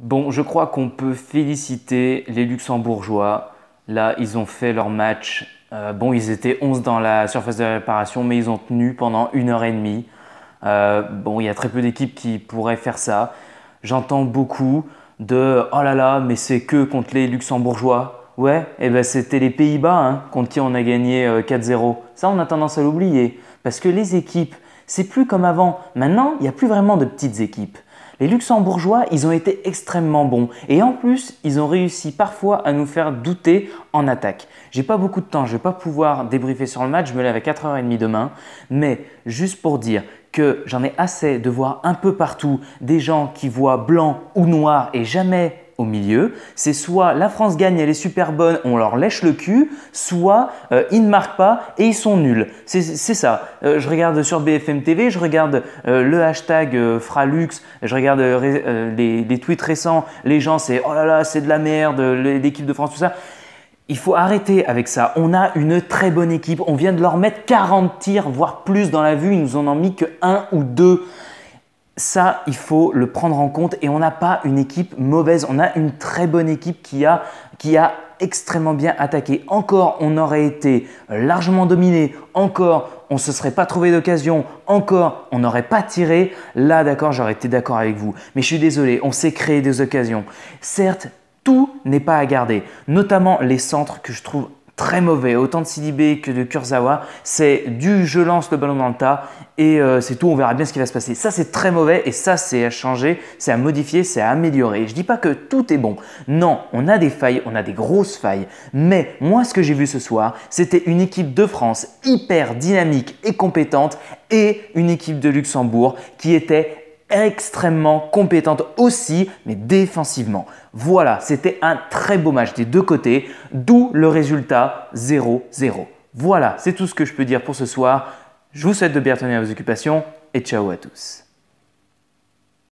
Bon, je crois qu'on peut féliciter les Luxembourgeois. Là, ils ont fait leur match. Euh, bon, ils étaient 11 dans la surface de réparation, mais ils ont tenu pendant une heure et demie. Euh, bon, il y a très peu d'équipes qui pourraient faire ça. J'entends beaucoup de oh là là, mais c'est que contre les Luxembourgeois. Ouais, et eh ben c'était les Pays-Bas hein, contre qui on a gagné 4-0. Euh, ça, on a tendance à l'oublier parce que les équipes, c'est plus comme avant. Maintenant, il n'y a plus vraiment de petites équipes. Les Luxembourgeois, ils ont été extrêmement bons et en plus, ils ont réussi parfois à nous faire douter en attaque. J'ai pas beaucoup de temps, je vais pas pouvoir débriefer sur le match, je me lève à 4h30 demain, mais juste pour dire que j'en ai assez de voir un peu partout des gens qui voient blanc ou noir et jamais milieu, c'est soit la France gagne, elle est super bonne, on leur lèche le cul, soit euh, ils ne marquent pas et ils sont nuls. C'est ça. Euh, je regarde sur BFM TV, je regarde euh, le hashtag Fralux, je regarde les, tweets récents, les gens c'est oh là là, c'est de la merde, l'équipe de France, tout ça. Il faut arrêter avec ça. On a une très bonne équipe. On vient de leur mettre 40 tirs, voire plus dans la vue. Ils nous en ont mis que un ou deux ça, il faut le prendre en compte et on n'a pas une équipe mauvaise, on a une très bonne équipe qui a, qui a extrêmement bien attaqué. Encore, on aurait été largement dominé. Encore, on ne se serait pas trouvé d'occasion. Encore, on n'aurait pas tiré. Là, d'accord, j'aurais été d'accord avec vous. Mais je suis désolé, on s'est créé des occasions. Certes, tout n'est pas à garder, notamment les centres que je trouve très mauvais. Autant de Sidibé que de Kurzawa. C'est du je lance le ballon dans le tas et euh, c'est tout, on verra bien ce qui va se passer. Ça, c'est très mauvais et ça, c'est à changer, c'est à modifier, c'est à améliorer. Je dis pas que tout est bon. Non, on a des failles, on a des grosses failles. Mais moi, ce que j'ai vu ce soir, c'était une équipe de France hyper dynamique et compétente et une équipe de Luxembourg qui était extrêmement compétente aussi, mais défensivement. Voilà, c'était un très beau match des deux côtés, d'où le résultat 0-0. Voilà, c'est tout ce que je peux dire pour ce soir. Je vous souhaite de bien tenir vos occupations et ciao à tous.